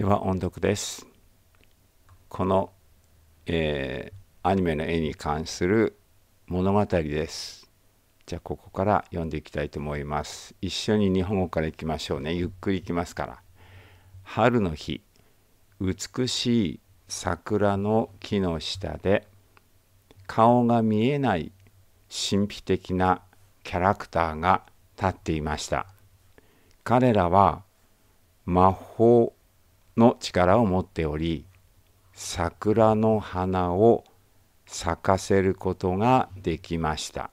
では音読です。この、えー、アニメの絵に関する物語です。じゃあここから読んでいきたいと思います。一緒に日本語からいきましょうね。ゆっくりいきますから。春の日、美しい桜の木の下で、顔が見えない神秘的なキャラクターが立っていました。彼らは魔法の力を持っており桜の花を咲かせることができました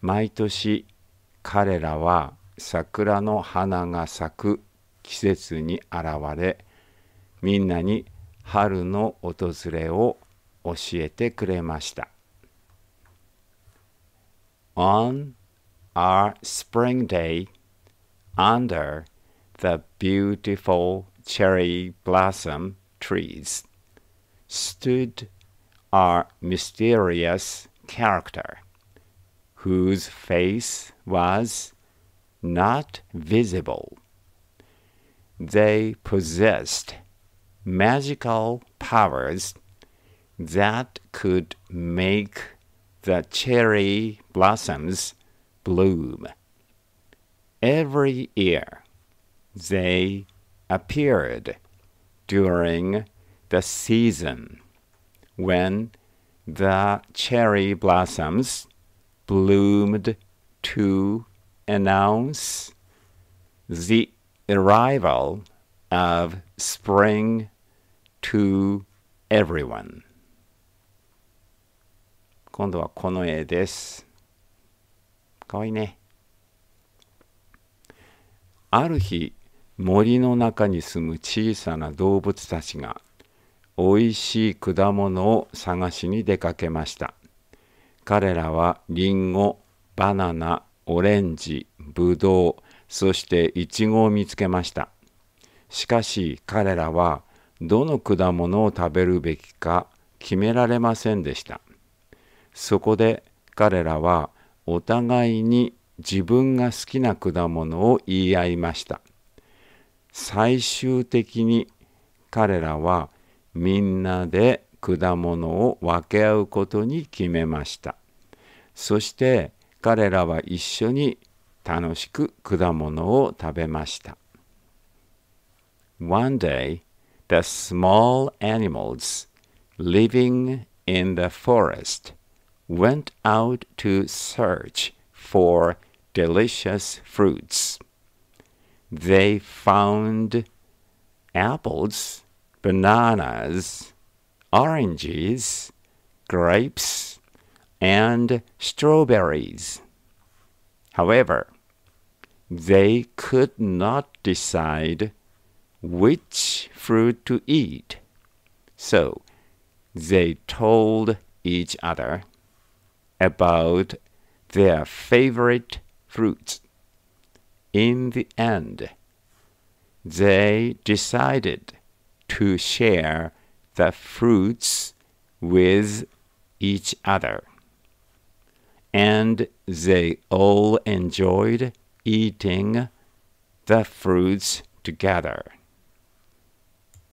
毎年彼らは桜の花が咲く季節に現れみんなに春の訪れを教えてくれました。On our spring day, under the beautiful cherry blossom trees stood a mysterious character whose face was not visible. They possessed magical powers that could make the cherry blossoms bloom. Every year, they appeared during the season when the cherry blossoms bloomed to announce the arrival of spring to everyone. 今度はこの絵です。かわいいね。ある日、森の中に住む小さな動物たちがおいしい果物を探しに出かけました。彼らはリンゴ、バナナ、オレンジ、ブドウ、そしてイチゴを見つけました。しかし彼らはどの果物を食べるべきか決められませんでした。そこで彼らはお互いに自分が好きな果物を言い合いました。最終的に彼らはみんなで果物を分け合うことに決めましたそして彼らは一緒に楽しく果物を食べました One day the small animals living in the forest went out to search for delicious fruits they found apples, bananas, oranges, grapes, and strawberries. However, they could not decide which fruit to eat. So they told each other about their favorite fruits. In the end, they decided to share the fruits with each other. And they all enjoyed eating the fruits together.